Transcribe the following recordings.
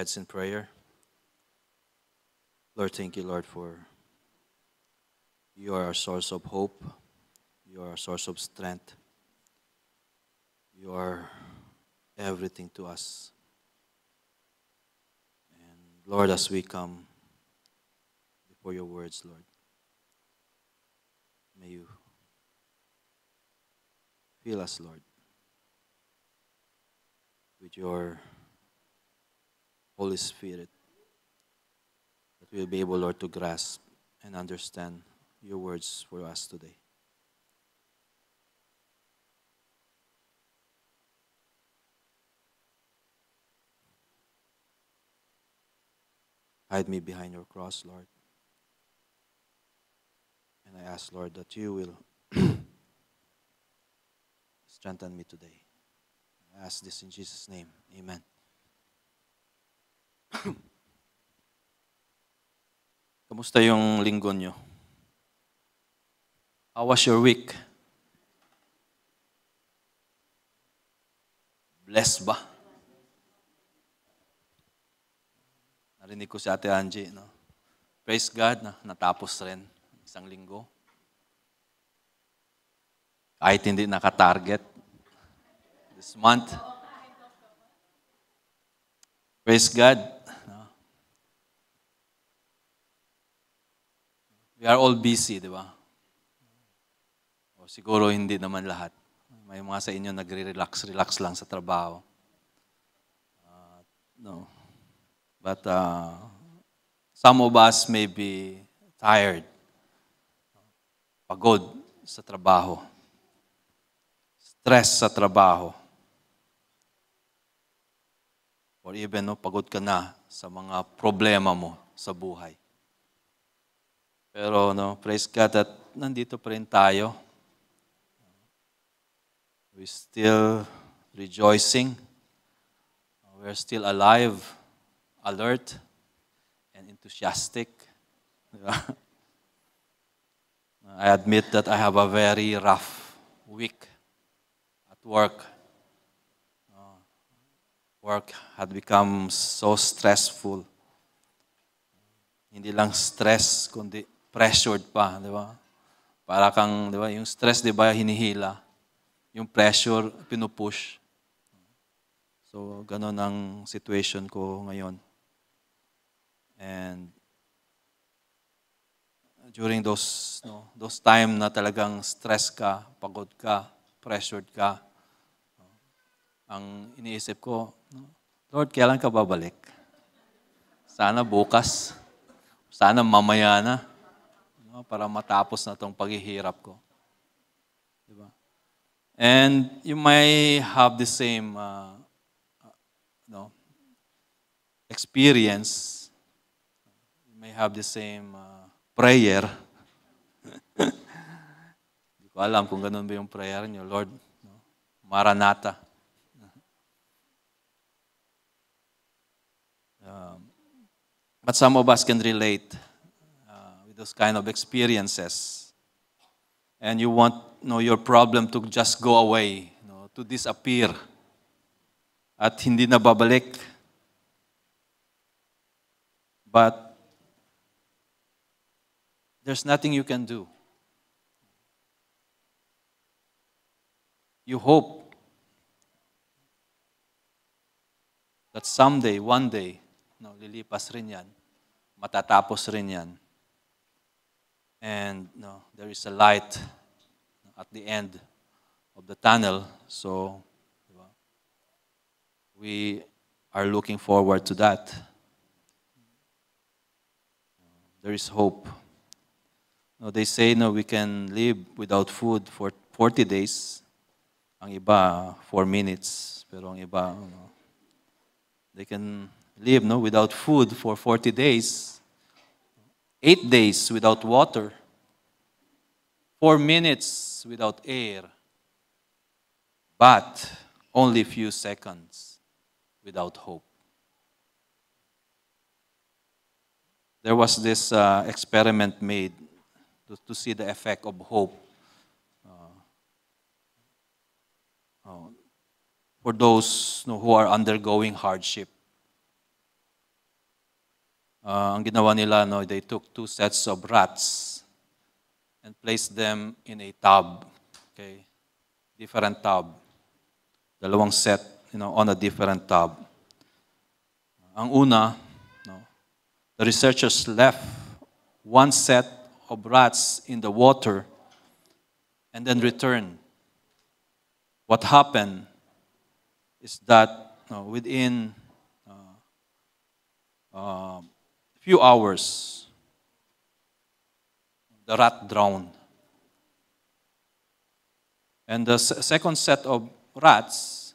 heads in prayer. Lord, thank you, Lord, for you are our source of hope. You are our source of strength. You are everything to us. And Lord, as we come before your words, Lord, may you fill us, Lord, with your Holy Spirit. That we'll be able, Lord, to grasp and understand your words for us today. Hide me behind your cross, Lord. And I ask, Lord, that you will strengthen me today. I ask this in Jesus' name. Amen. Kamusta yung linggo nyo? How was your week? Blessed ba? Narinig ko si Ate Angie, no? Praise God na natapos rin isang linggo. Kahit hindi nakatarget this month. Praise God. We are all busy, di ba? O siguro hindi naman lahat. May mga sa inyo nagre-relax, relax lang sa trabaho. Uh, no. But uh, some of us may be tired, pagod sa trabaho, stress sa trabaho, or even no, pagod ka na sa mga problema mo sa buhay. Pero no, praise God that nandito pa rin tayo. We're still rejoicing. We're still alive, alert, and enthusiastic. I admit that I have a very rough week at work. Uh, work had become so stressful. Hindi lang stress, kundi pressured pa, di ba? Para kang, di ba, yung stress, di ba, hinihila. Yung pressure, pinupush. So, ganun ang situation ko ngayon. And during those no, those time na talagang stress ka, pagod ka, pressured ka, no, ang iniisip ko, no, Lord, kailan ka babalik? Sana bukas. Sana mamaya na no? para matapos na tong paghihirap ko. Di ba? And you may have the same uh, uh, no, experience. You may have the same uh, prayer. Hindi ko alam kung ganun ba yung prayer niyo, Lord. No? Maranatha. um, but some of us can relate those kind of experiences. And you want you know, your problem to just go away, you know, to disappear. At hindi na babalik. But there's nothing you can do. You hope that someday, one day, no, lilipas rin yan, matatapos rin yan and you know, there is a light at the end of the tunnel. So we are looking forward to that. There is hope. You know, they say no, we can live without food for 40 days. Ang iba, 4 minutes. Pero ang iba, you know, they can live no, without food for 40 days eight days without water, four minutes without air, but only a few seconds without hope. There was this uh, experiment made to, to, see the effect of hope. Uh, uh for those who are undergoing hardship, uh, ang ginawa nila, no, they took two sets of rats and placed them in a tub, okay? Different tub. Dalawang set, you know, on a different tub. Ang una, no, the researchers left one set of rats in the water and then returned. What happened is that you know, within uh, uh, few hours, the rat drowned. And the second set of rats,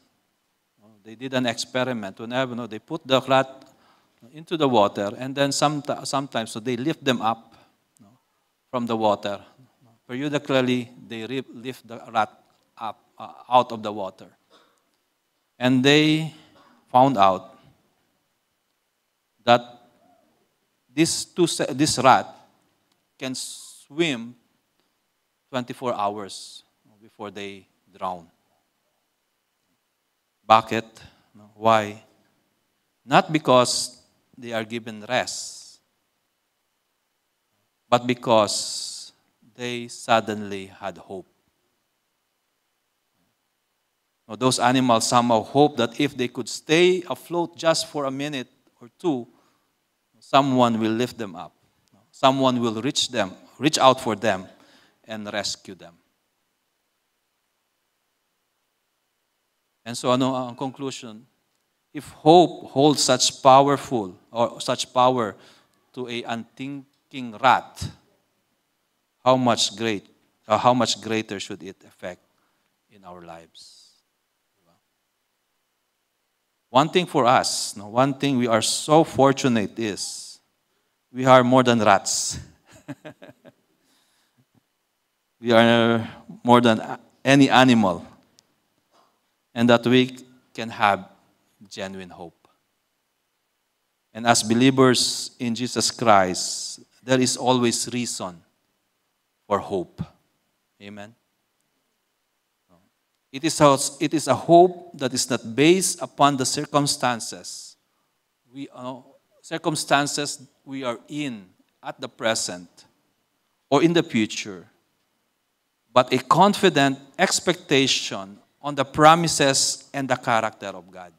they did an experiment. Whenever you know, they put the rat into the water, and then some, sometimes so they lift them up you know, from the water. Periodically, they lift the rat up uh, out of the water. And they found out that this, two, this rat can swim 24 hours before they drown. Bucket, why? Not because they are given rest, but because they suddenly had hope. Now, those animals somehow hope that if they could stay afloat just for a minute or two, someone will lift them up. Someone will reach them, reach out for them, and rescue them. And so, ano, conclusion, if hope holds such powerful or such power to a unthinking rat, how much great, uh, how much greater should it affect in our lives? One thing for us, no, one thing we are so fortunate is we are more than rats. we are more than any animal. And that we can have genuine hope. And as believers in Jesus Christ, there is always reason for hope. Amen. It is, a, it is a hope that is not based upon the circumstances we, uh, circumstances we are in at the present or in the future, but a confident expectation on the promises and the character of God.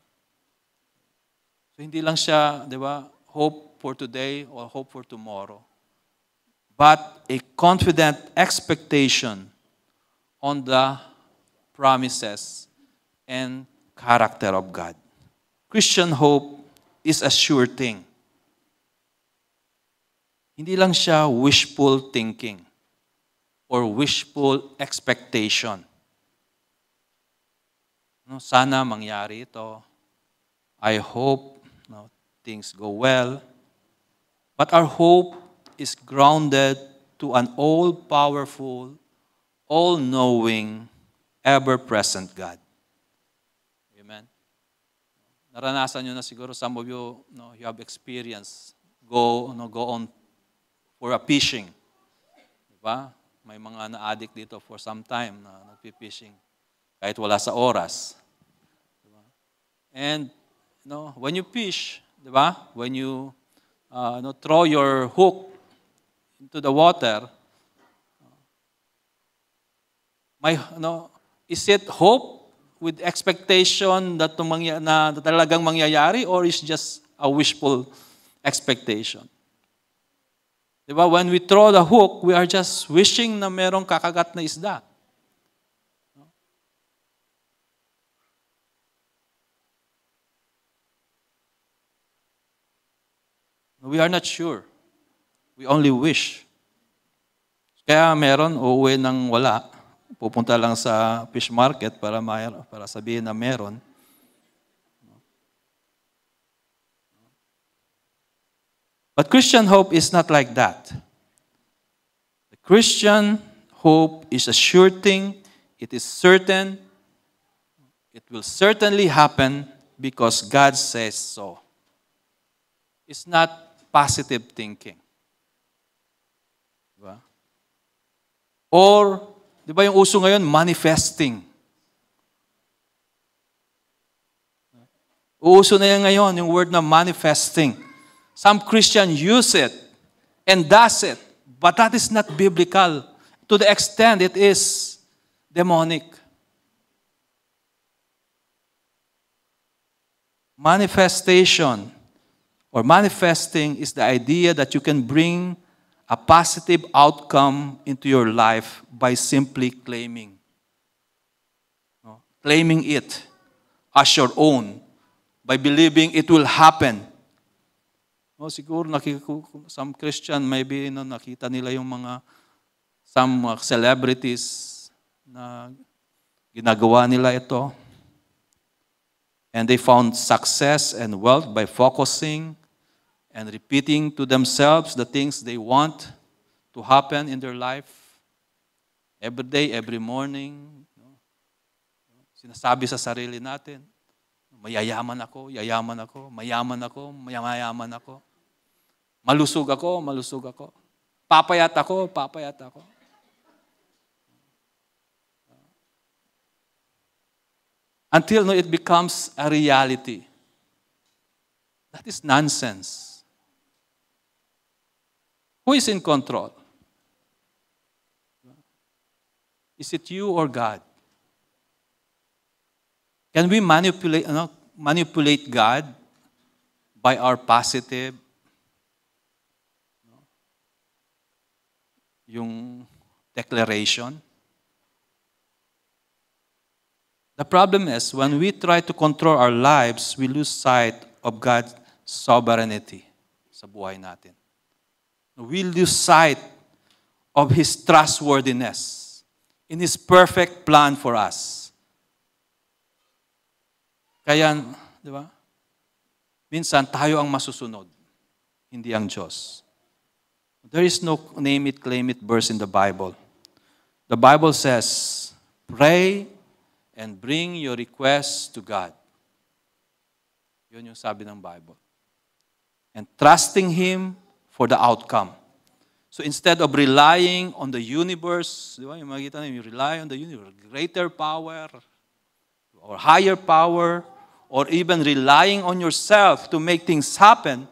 So hindi lang siya, di ba, hope for today or hope for tomorrow, but a confident expectation on the promises, and character of God. Christian hope is a sure thing. Hindi lang siya wishful thinking or wishful expectation. No, sana mangyari ito. I hope no, things go well. But our hope is grounded to an all-powerful, all-knowing ever-present God. Amen. Naranasan nyo na siguro, some of you, no, you have experience. Go, no, go on for a fishing. Diba? May mga na-addict dito for some time na nagpipishing kahit wala sa oras. Diba? And no, when you fish, di ba? when you uh, no, throw your hook into the water, my, no, Is it hope with expectation that mangya, na talagang mangyayari or is just a wishful expectation? Diba? When we throw the hook, we are just wishing na merong kakagat na isda. We are not sure. We only wish. Kaya meron, uuwi ng wala pupunta lang sa fish market para, may, para sabihin na meron. But Christian hope is not like that. The Christian hope is a sure thing, it is certain, it will certainly happen because God says so. It's not positive thinking. Diba? Or Di ba yung uso ngayon, manifesting. Uuso na yan ngayon, yung word na manifesting. Some Christian use it and does it, but that is not biblical to the extent it is demonic. Manifestation or manifesting is the idea that you can bring a positive outcome into your life by simply claiming. No? Claiming it as your own by believing it will happen. No, siguro some Christian, maybe no, nakita nila yung mga some celebrities na ginagawa nila ito. And they found success and wealth by focusing and repeating to themselves the things they want to happen in their life every day, every morning. Sinasabi sa sarili natin, mayayaman ako, yayaman ako, mayaman ako, mayaman ako. Malusog ako, malusog ako. Papayat ako, papayat ako. Until no, it becomes a reality. That is nonsense. Who is in control? Is it you or God? Can we manipulate, manipulate God by our positive? No? Yung declaration? The problem is when we try to control our lives, we lose sight of God's sovereignty sa buhay natin. will lose sight of His trustworthiness in His perfect plan for us. Kaya, di ba? Minsan, tayo ang masusunod, hindi ang Diyos. There is no name it, claim it verse in the Bible. The Bible says, pray and bring your requests to God. Yun yung sabi ng Bible. And trusting Him for the outcome. So instead of relying on the universe, you rely on the universe, greater power, or higher power, or even relying on yourself to make things happen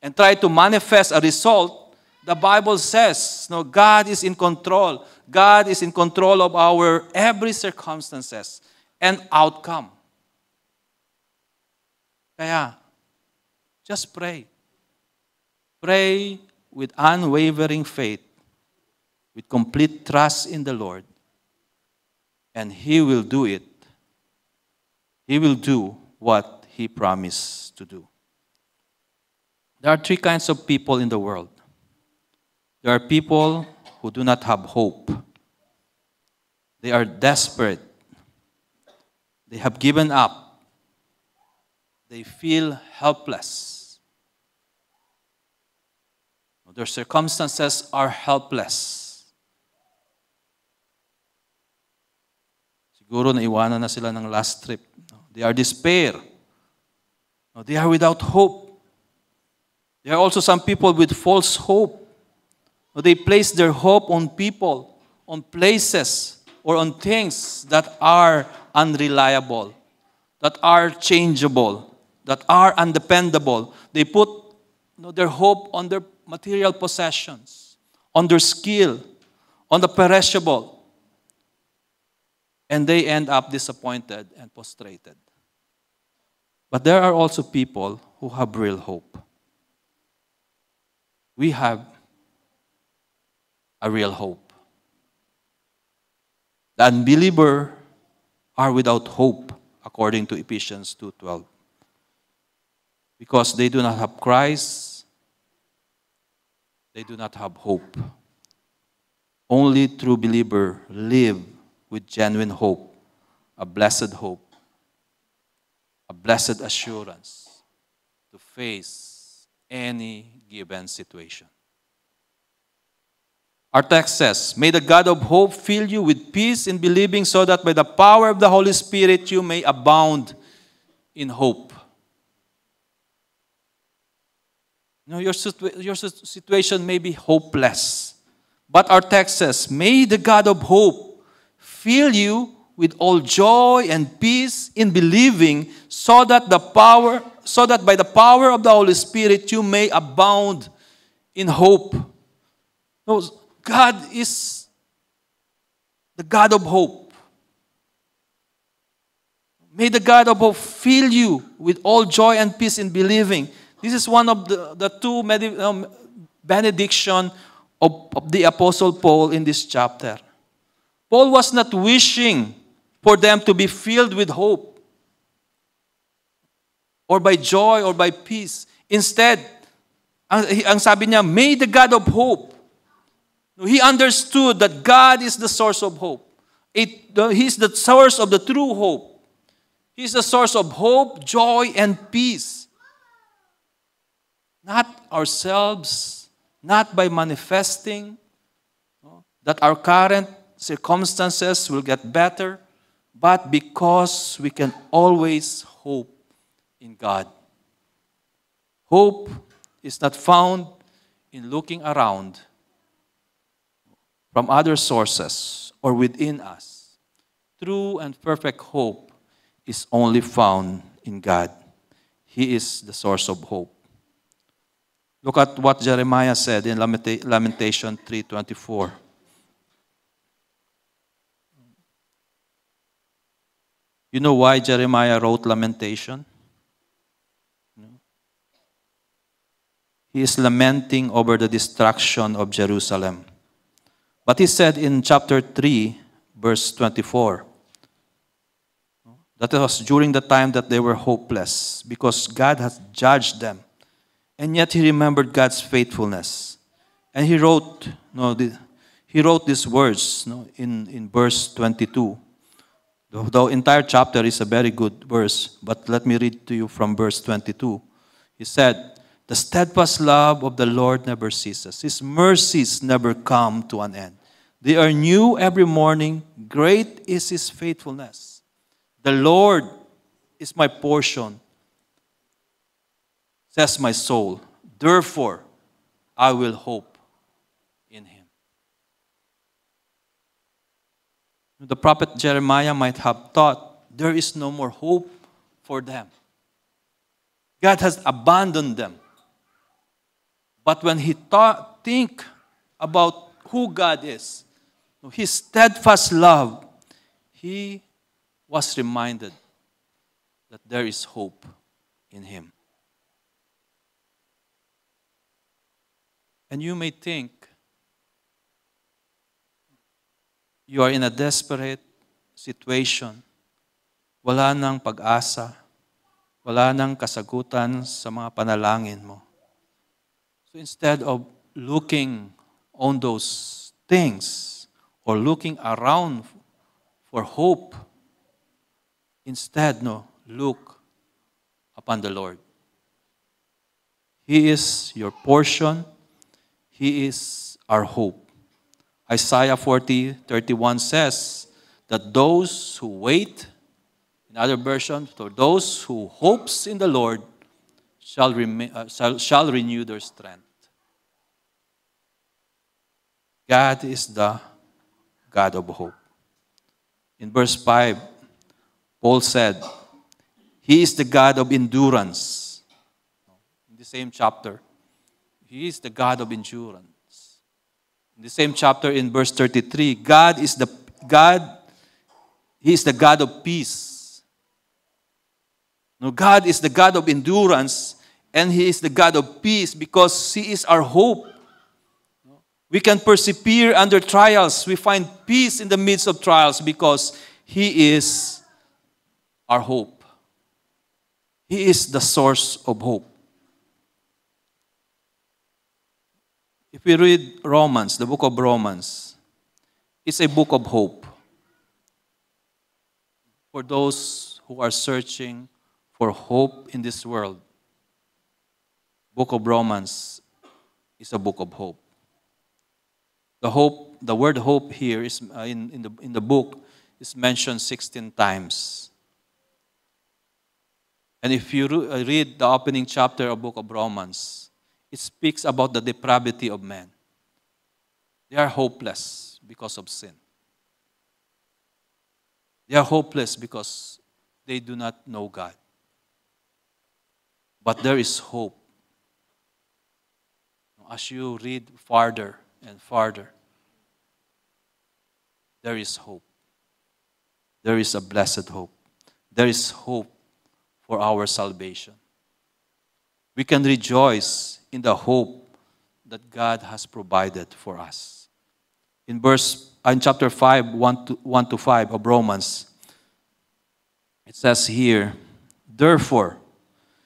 and try to manifest a result, the Bible says, no, God is in control. God is in control of our every circumstances and outcome. Kaya, just pray. Pray with unwavering faith, with complete trust in the Lord, and He will do it. He will do what He promised to do. There are three kinds of people in the world there are people who do not have hope, they are desperate, they have given up, they feel helpless their circumstances are helpless. Siguro naiwanan na sila ng last trip. They are despair. They are without hope. There are also some people with false hope. They place their hope on people, on places, or on things that are unreliable, that are changeable, that are undependable. They put you know, their hope on their material possessions, on their skill, on the perishable. And they end up disappointed and prostrated. But there are also people who have real hope. We have a real hope. The unbeliever are without hope according to Ephesians 2:12 because they do not have Christ they do not have hope. Only true believer live with genuine hope, a blessed hope, a blessed assurance to face any given situation. Our text says, May the God of hope fill you with peace in believing so that by the power of the Holy Spirit you may abound in hope. You know, your, your situation may be hopeless. But our text says, May the God of hope fill you with all joy and peace in believing, so that the power, so that by the power of the Holy Spirit you may abound in hope. God is the God of hope. May the God of hope fill you with all joy and peace in believing this is one of the, the two medi- um, benediction of, of the Apostle Paul in this chapter. Paul was not wishing for them to be filled with hope or by joy or by peace. Instead, ang, ang sabi niya, may the God of hope. He understood that God is the source of hope. It, he's the source of the true hope. He's the source of hope, joy, and peace not ourselves, not by manifesting no, that our current circumstances will get better, but because we can always hope in God. Hope is not found in looking around from other sources or within us. True and perfect hope is only found in God. He is the source of hope. Look at what Jeremiah said in Lamentation 3:24. You know why Jeremiah wrote lamentation? He is lamenting over the destruction of Jerusalem. But he said in chapter 3, verse 24, that it was during the time that they were hopeless because God has judged them and yet he remembered God's faithfulness. And he wrote, no, the, he wrote these words in, in verse 22. The, the entire chapter is a very good verse, but let me read to you from verse 22. He said, The steadfast love of the Lord never ceases, His mercies never come to an end. They are new every morning. Great is His faithfulness. The Lord is my portion says my soul. Therefore, I will hope in him. The prophet Jeremiah might have thought there is no more hope for them. God has abandoned them. But when he thought, think about who God is, his steadfast love, he was reminded that there is hope in him. And you may think you are in a desperate situation. Wala nang pag-asa. Wala nang kasagutan sa mga panalangin mo. So instead of looking on those things or looking around for hope, instead, no, look upon the Lord. He is your portion. He is our hope. Isaiah 40, 31 says that those who wait, in other versions, for those who hopes in the Lord shall, uh, shall, shall renew their strength. God is the God of hope. In verse 5, Paul said, He is the God of endurance. In the same chapter, he is the God of endurance. In the same chapter in verse 33, God is the God, He is the God of peace. No, God is the God of endurance, and He is the God of peace because He is our hope. We can persevere under trials. We find peace in the midst of trials because He is our hope. He is the source of hope. If we read Romans, the book of Romans, it's a book of hope for those who are searching for hope in this world. Book of Romans is a book of hope. The hope, the word hope here is uh, in, in, the, in the book is mentioned 16 times. And if you re- uh, read the opening chapter of book of Romans, it speaks about the depravity of man. They are hopeless because of sin. They are hopeless because they do not know God. But there is hope. As you read farther and farther, there is hope. There is a blessed hope. There is hope for our salvation. We can rejoice in the hope that God has provided for us. In verse uh, in chapter 5, 1 to, 1 to 5 of Romans, it says here, Therefore,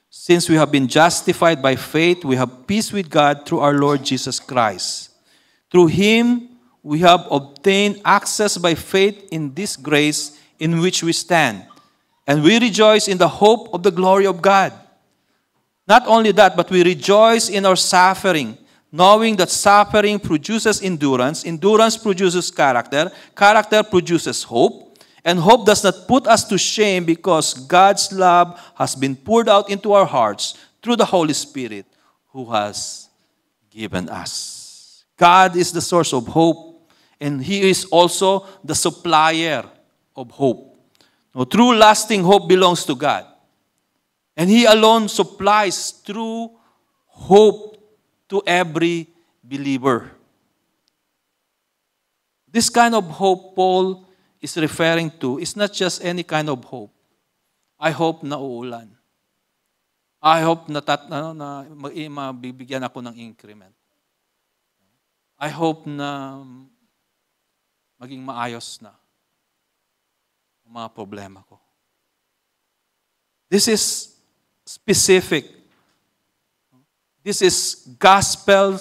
since we have been justified by faith, we have peace with God through our Lord Jesus Christ. Through him, we have obtained access by faith in this grace in which we stand. And we rejoice in the hope of the glory of God. Not only that, but we rejoice in our suffering, knowing that suffering produces endurance, endurance produces character, character produces hope, and hope does not put us to shame because God's love has been poured out into our hearts through the Holy Spirit who has given us. God is the source of hope, and He is also the supplier of hope. Now, true lasting hope belongs to God. And He alone supplies true hope to every believer. This kind of hope Paul is referring to is not just any kind of hope. I hope na uulan. I hope na, tat, ano, na mabibigyan ako ng increment. I hope na maging maayos na ang mga problema ko. This is specific. This is gospel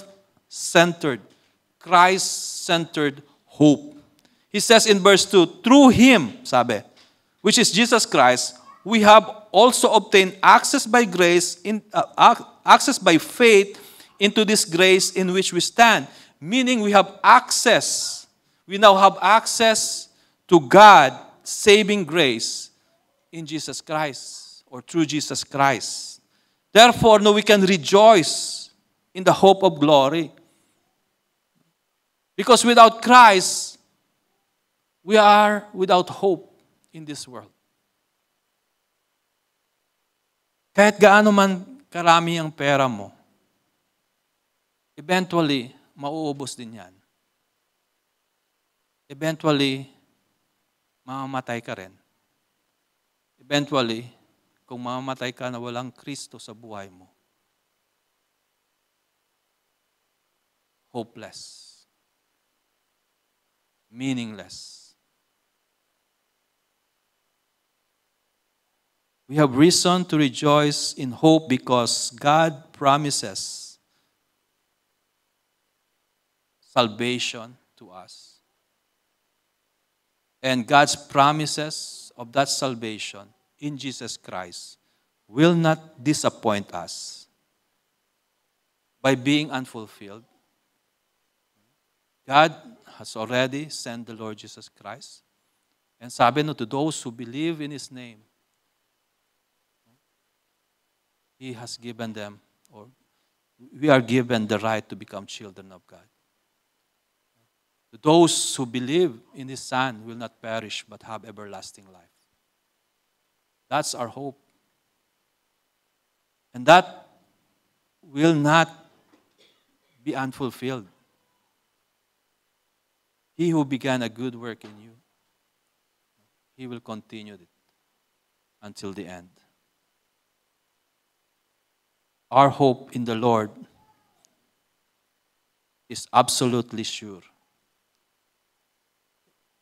centered, Christ centered hope. He says in verse 2, through him, sabe, which is Jesus Christ, we have also obtained access by grace in uh, access by faith into this grace in which we stand, meaning we have access. We now have access to God saving grace in Jesus Christ. or through Jesus Christ. Therefore, no, we can rejoice in the hope of glory. Because without Christ, we are without hope in this world. Kahit gaano man karami ang pera mo, eventually, mauubos din yan. Eventually, mamamatay ka rin. Eventually, kung mamamatay ka na walang Kristo sa buhay mo. Hopeless. Meaningless. We have reason to rejoice in hope because God promises salvation to us. And God's promises of that salvation in Jesus Christ will not disappoint us by being unfulfilled. God has already sent the Lord Jesus Christ. And sabi no, to those who believe in His name, He has given them, or we are given the right to become children of God. Those who believe in His Son will not perish but have everlasting life. That's our hope. And that will not be unfulfilled. He who began a good work in you, he will continue it until the end. Our hope in the Lord is absolutely sure.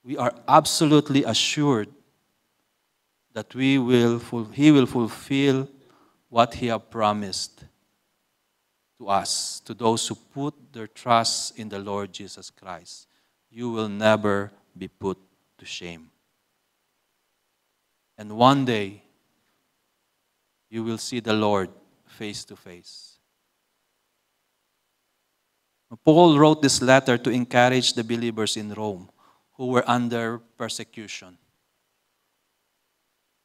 We are absolutely assured that we will he will fulfill what he has promised to us, to those who put their trust in the Lord Jesus Christ. You will never be put to shame. And one day, you will see the Lord face to face. Paul wrote this letter to encourage the believers in Rome who were under persecution.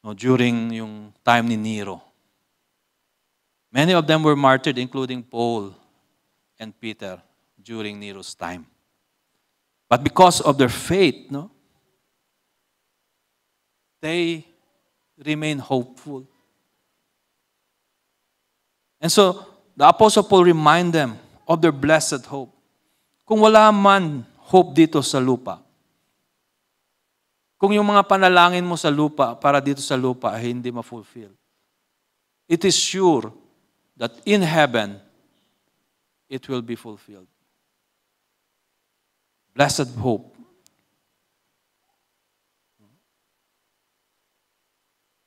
no, during yung time ni Nero. Many of them were martyred, including Paul and Peter during Nero's time. But because of their faith, no, they remain hopeful. And so, the Apostle Paul remind them of their blessed hope. Kung wala man hope dito sa lupa, kung yung mga panalangin mo sa lupa, para dito sa lupa, ay hindi ma-fulfill. It is sure that in heaven, it will be fulfilled. Blessed hope.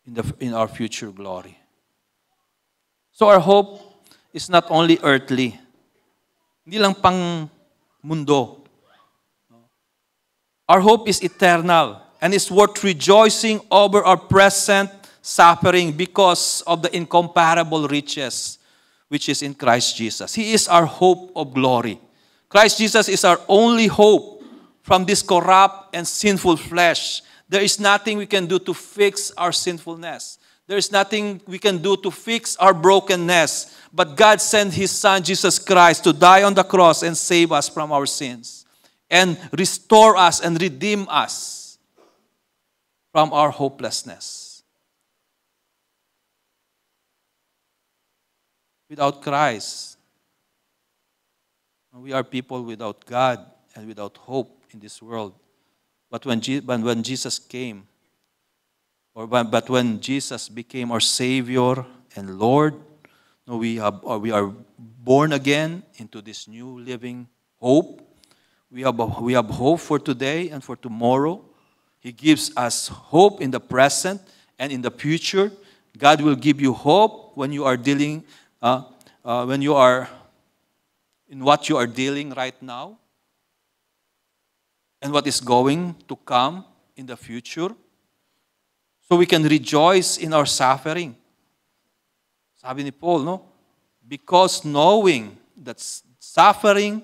In, the, in our future glory. So our hope is not only earthly. Hindi lang pang mundo. Our hope is eternal. and it's worth rejoicing over our present suffering because of the incomparable riches which is in Christ Jesus. He is our hope of glory. Christ Jesus is our only hope from this corrupt and sinful flesh. There is nothing we can do to fix our sinfulness. There is nothing we can do to fix our brokenness. But God sent His Son, Jesus Christ, to die on the cross and save us from our sins and restore us and redeem us from our hopelessness. Without Christ, we are people without God and without hope in this world. But when, Je- when Jesus came, or when, but when Jesus became our Savior and Lord, no, we, have, uh, we are born again into this new living hope. We have, we have hope for today and for tomorrow. He gives us hope in the present and in the future. God will give you hope when you are dealing, uh, uh, when you are in what you are dealing right now and what is going to come in the future. So we can rejoice in our suffering. Sabi ni Paul, no? Because knowing that suffering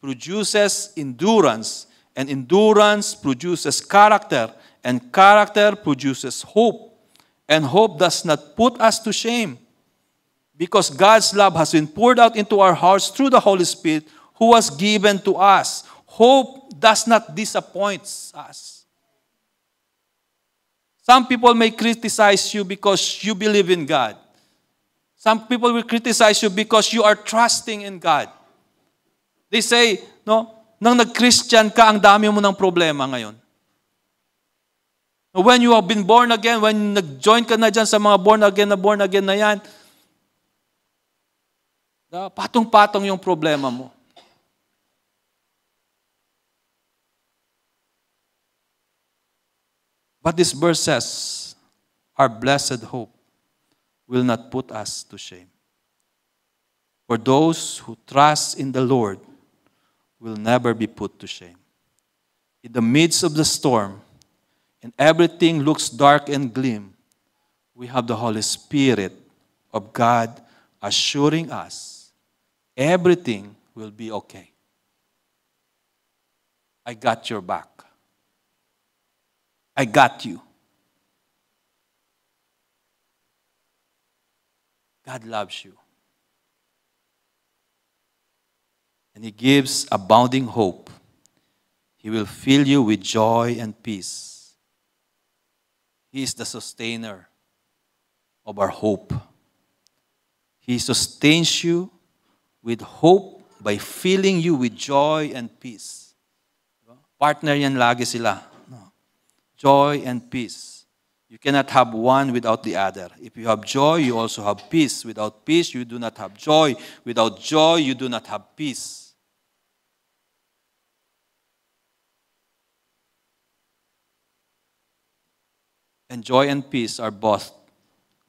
produces endurance, and endurance produces character, and character produces hope. And hope does not put us to shame, because God's love has been poured out into our hearts through the Holy Spirit who was given to us. Hope does not disappoint us. Some people may criticize you because you believe in God. Some people will criticize you because you are trusting in God. They say, no, Nang nag-Christian ka, ang dami mo ng problema ngayon. When you have been born again, when nag-join ka na dyan sa mga born again na born again na yan, patong-patong yung problema mo. But this verse says, Our blessed hope will not put us to shame. For those who trust in the Lord will never be put to shame. In the midst of the storm, and everything looks dark and glim, we have the Holy Spirit of God assuring us everything will be okay. I got your back. I got you. God loves you. and He gives abounding hope. He will fill you with joy and peace. He is the sustainer of our hope. He sustains you with hope by filling you with joy and peace. Partner yan lagi sila. Joy and peace. You cannot have one without the other. If you have joy, you also have peace. Without peace, you do not have joy. Without joy, you do not have peace. and joy and peace are both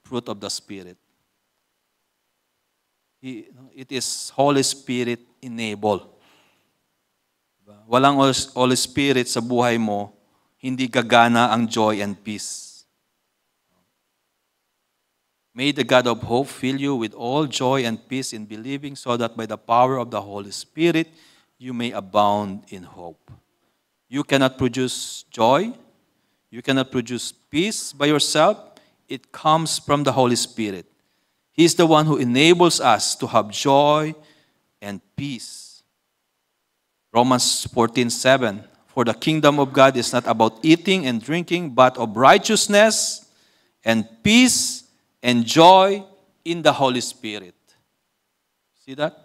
fruit of the Spirit. It is Holy Spirit enable. Diba? Walang Holy Spirit sa buhay mo, hindi gagana ang joy and peace. May the God of hope fill you with all joy and peace in believing so that by the power of the Holy Spirit, you may abound in hope. You cannot produce joy You cannot produce peace by yourself. It comes from the Holy Spirit. He is the one who enables us to have joy and peace. Romans 14 7. For the kingdom of God is not about eating and drinking, but of righteousness and peace and joy in the Holy Spirit. See that?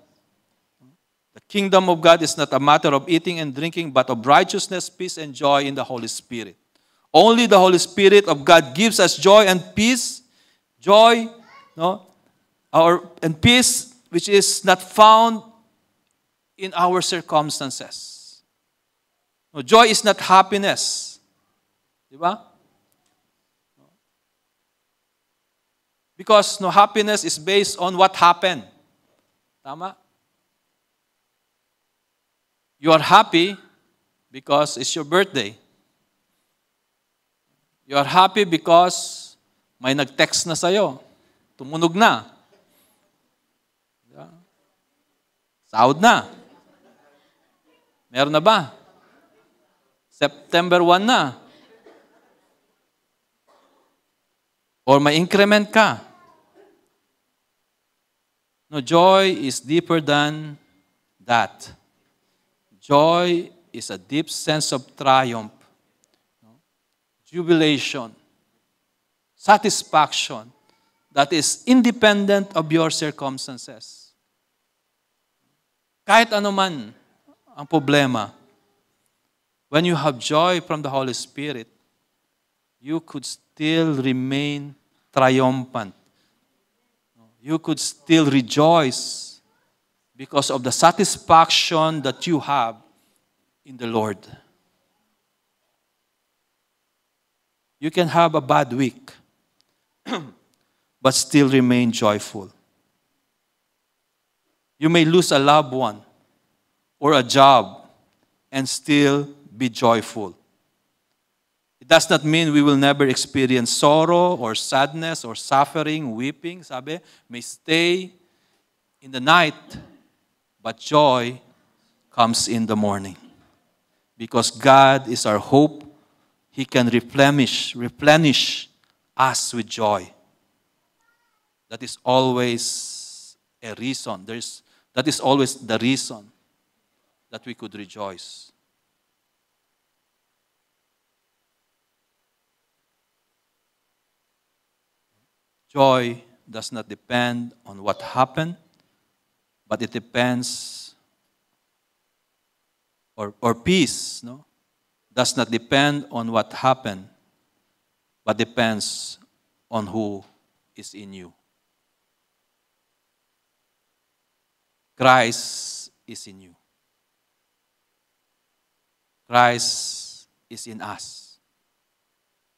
The kingdom of God is not a matter of eating and drinking, but of righteousness, peace, and joy in the Holy Spirit. Only the Holy Spirit of God gives us joy and peace. Joy no, our, and peace which is not found in our circumstances. No, joy is not happiness. Di Because no happiness is based on what happened. Tama? You are happy because it's your birthday. You are happy because may nag-text na sa'yo. Tumunog na. Diba? Sahod na. Meron na ba? September 1 na. Or may increment ka. No, joy is deeper than that. Joy is a deep sense of triumph jubilation, satisfaction that is independent of your circumstances. Kahit anuman ang problema, when you have joy from the Holy Spirit, you could still remain triumphant. You could still rejoice because of the satisfaction that you have in the Lord. You can have a bad week, but still remain joyful. You may lose a loved one or a job and still be joyful. It does not mean we will never experience sorrow or sadness or suffering, weeping, Sabe may stay in the night, but joy comes in the morning. Because God is our hope he can replenish, replenish us with joy. That is always a reason. There is, that is always the reason that we could rejoice. Joy does not depend on what happened, but it depends or, or peace, no? does not depend on what happened, but depends on who is in you. Christ is in you. Christ is in us,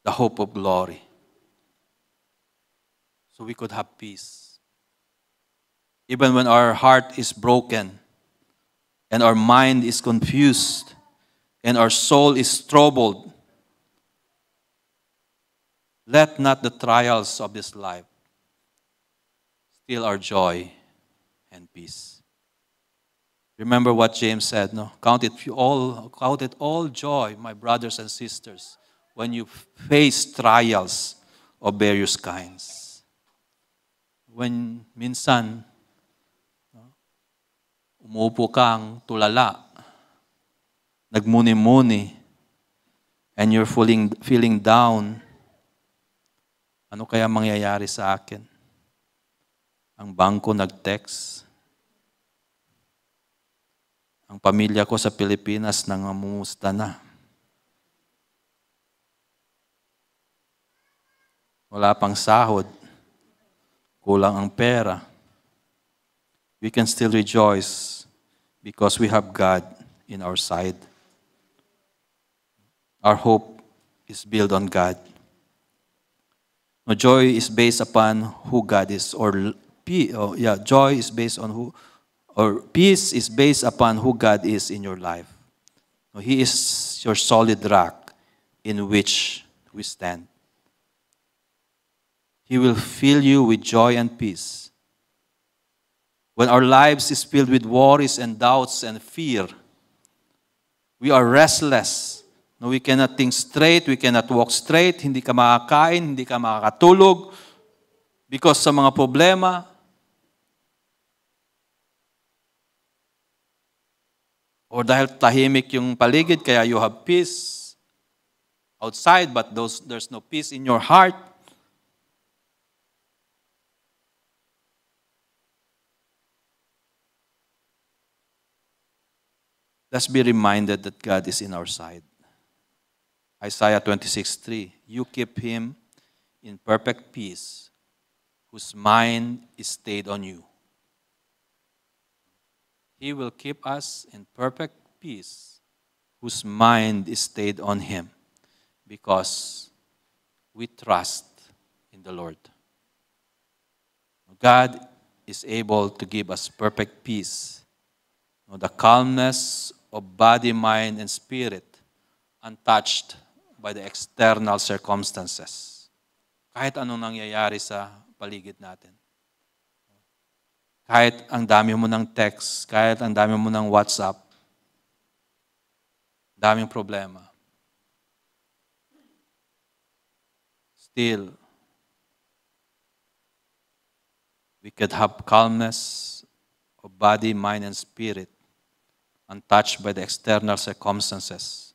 the hope of glory. So we could have peace. Even when our heart is broken and our mind is confused, and our soul is troubled. Let not the trials of this life steal our joy and peace. Remember what James said, no? Count it all, count it all joy, my brothers and sisters, when you face trials of various kinds. When minsan, umupo kang tulala nagmuni-muni, and you're feeling, feeling down, ano kaya mangyayari sa akin? Ang bangko nag-text. Ang pamilya ko sa Pilipinas nangamusta na. Wala pang sahod. Kulang ang pera. We can still rejoice because we have God in our side. Our hope is built on God. No, joy is based upon who God is, or oh, yeah, joy is based on who, or peace is based upon who God is in your life. No, he is your solid rock in which we stand. He will fill you with joy and peace. When our lives is filled with worries and doubts and fear, we are restless No, we cannot think straight, we cannot walk straight, hindi ka makakain, hindi ka makakatulog because sa mga problema. Or dahil tahimik yung paligid, kaya you have peace outside, but those, there's no peace in your heart. Let's be reminded that God is in our side. Isaiah 26:3. You keep him in perfect peace, whose mind is stayed on you. He will keep us in perfect peace, whose mind is stayed on him, because we trust in the Lord. God is able to give us perfect peace. the calmness of body, mind, and spirit untouched by the external circumstances. Kahit anong nangyayari sa paligid natin. Kahit ang dami mo ng text, kahit ang dami mo ng WhatsApp, daming problema. Still, we could have calmness of body, mind, and spirit untouched by the external circumstances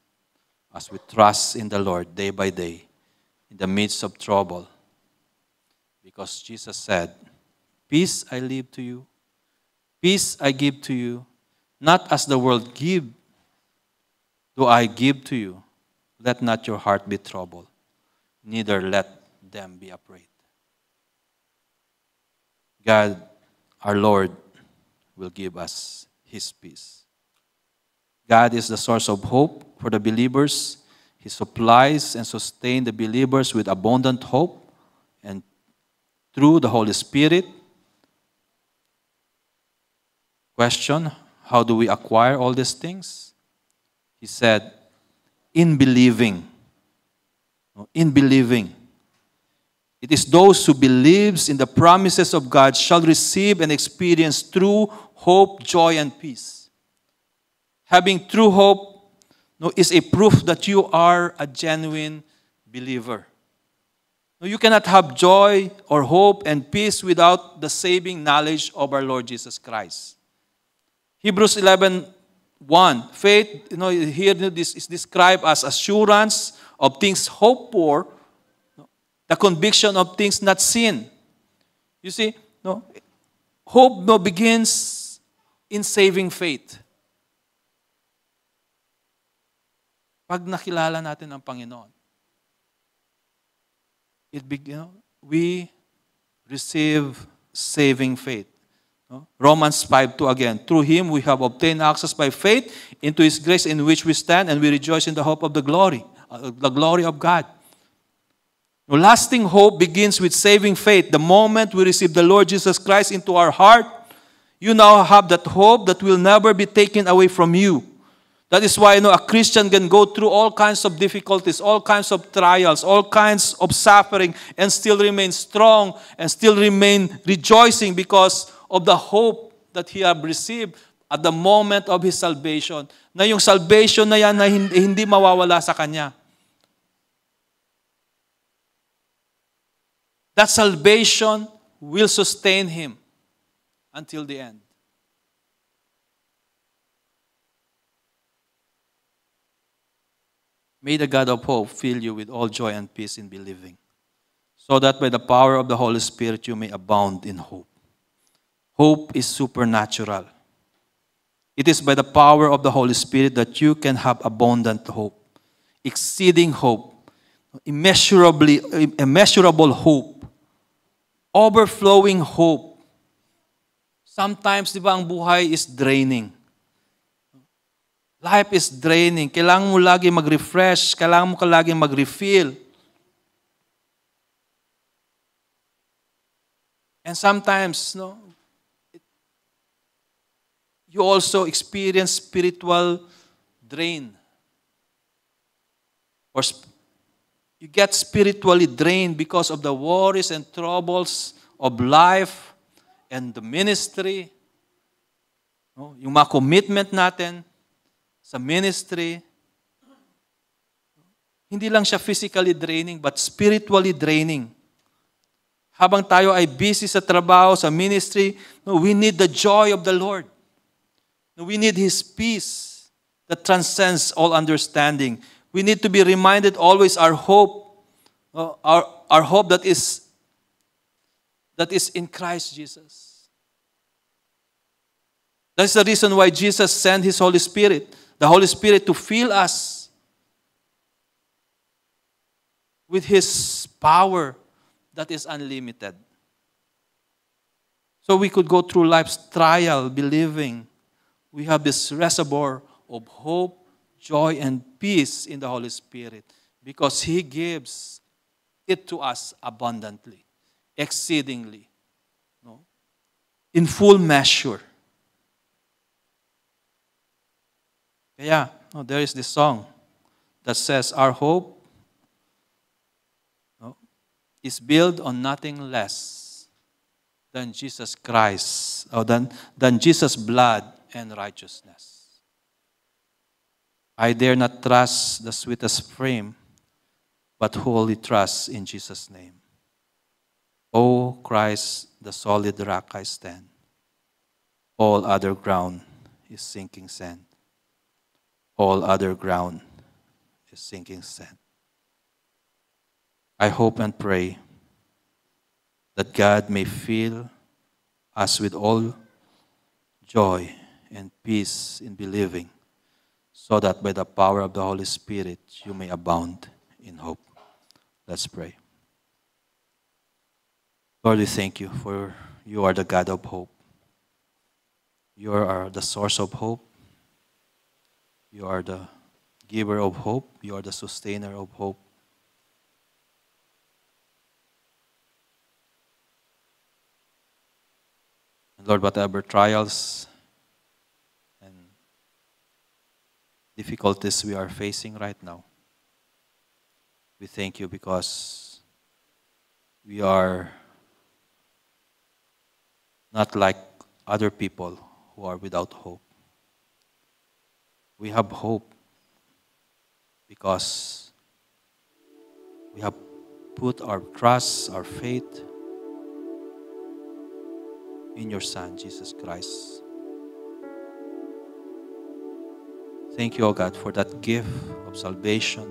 as we trust in the Lord day by day in the midst of trouble. Because Jesus said, Peace I leave to you, peace I give to you, not as the world give, do I give to you. Let not your heart be troubled, neither let them be afraid. God, our Lord, will give us His peace. God is the source of hope for the believers. He supplies and sustains the believers with abundant hope and through the Holy Spirit. Question How do we acquire all these things? He said, In believing. In believing. It is those who believes in the promises of God shall receive and experience true hope, joy, and peace having true hope no, is a proof that you are a genuine believer. No, you cannot have joy or hope and peace without the saving knowledge of our Lord Jesus Christ. Hebrews 11 1. Faith, you know, here this is described as assurance of things hoped for, the conviction of things not seen. You see, no, hope no begins in saving faith. Pag nakilala natin ang Panginoon, it begin, we receive saving faith. No? Romans 5:2 again. Through him we have obtained access by faith into his grace in which we stand and we rejoice in the hope of the glory, uh, the glory of God. No, lasting hope begins with saving faith. The moment we receive the Lord Jesus Christ into our heart, you now have that hope that will never be taken away from you. That is why you know, a Christian can go through all kinds of difficulties, all kinds of trials, all kinds of suffering, and still remain strong and still remain rejoicing because of the hope that he has received at the moment of his salvation. Na yung salvation na yan na hindi mawawala sa kanya. That salvation will sustain him until the end. May the God of hope fill you with all joy and peace in believing, so that by the power of the Holy Spirit you may abound in hope. Hope is supernatural. It is by the power of the Holy Spirit that you can have abundant hope, exceeding hope, immeasurably, immeasurable hope, overflowing hope. Sometimes, di ba, ang buhay is draining. Life is draining. Kailangan mo lagi mag-refresh. Kailangan mo ka lagi mag-refill. And sometimes, no, it, you also experience spiritual drain. Or sp- you get spiritually drained because of the worries and troubles of life and the ministry. No, yung mga commitment natin, sa ministry. Hindi lang siya physically draining, but spiritually draining. Habang tayo ay busy sa trabaho, sa ministry, no, we need the joy of the Lord. No, we need His peace that transcends all understanding. We need to be reminded always our hope, uh, our, our hope that is that is in Christ Jesus. That's the reason why Jesus sent His Holy Spirit the Holy Spirit to fill us with His power that is unlimited. So we could go through life's trial believing we have this reservoir of hope, joy, and peace in the Holy Spirit because He gives it to us abundantly, exceedingly, no? in full measure. Kaya, no, there is this song that says, Our hope no, is built on nothing less than Jesus Christ, or than, than Jesus' blood and righteousness. I dare not trust the sweetest frame, but wholly trust in Jesus' name. O Christ, the solid rock I stand. All other ground is sinking sand all other ground is sinking sand. I hope and pray that God may fill us with all joy and peace in believing, so that by the power of the Holy Spirit you may abound in hope. Let's pray. Lord, we thank you for you are the God of hope. You are the source of hope you are the giver of hope. You are the sustainer of hope. And Lord, whatever trials and difficulties we are facing right now, we thank you because we are not like other people who are without hope we have hope because we have put our trust, our faith in your Son, Jesus Christ. Thank you, O oh God, for that gift of salvation.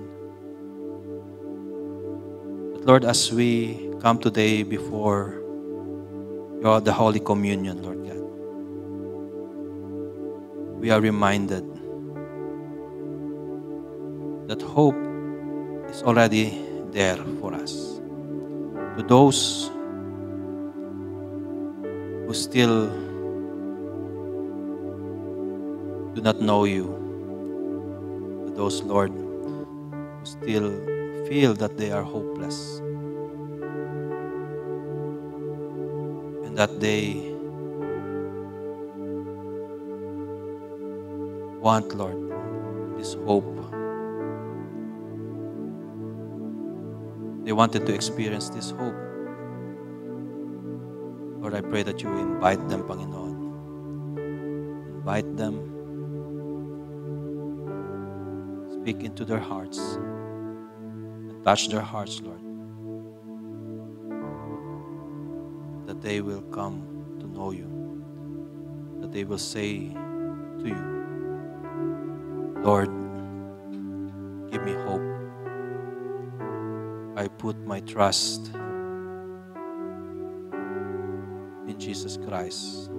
But Lord, as we come today before your the Holy Communion, Lord God, we are reminded that hope is already there for us. To those who still do not know you, to those, Lord, who still feel that they are hopeless and that they want, Lord, this hope They wanted to experience this hope. Lord, I pray that you invite them, Panginoon. Invite them. Speak into their hearts. And touch their hearts, Lord. That they will come to know you. That they will say to you, Lord, put my trust in Jesus Christ,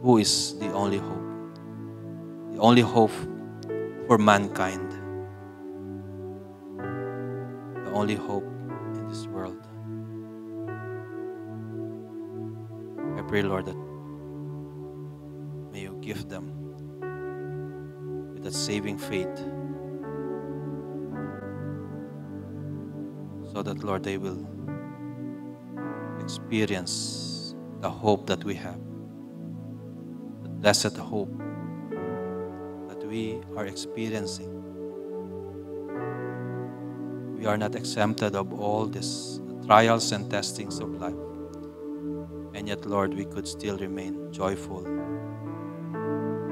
who is the only hope, the only hope for mankind, the only hope in this world. I pray, Lord, that may you give them with that saving faith. so that, Lord, they will experience the hope that we have, the blessed hope that we are experiencing. We are not exempted of all these trials and testings of life. And yet, Lord, we could still remain joyful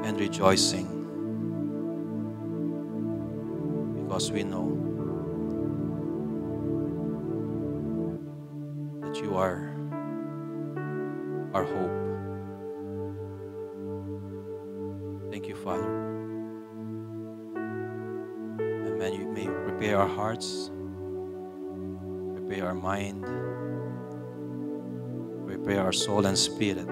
and rejoicing because we know you are our hope. Thank you, Father. And may you may prepare our hearts, prepare our mind, prepare our soul and spirit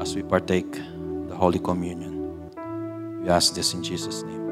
as we partake the Holy Communion. We ask this in Jesus' name.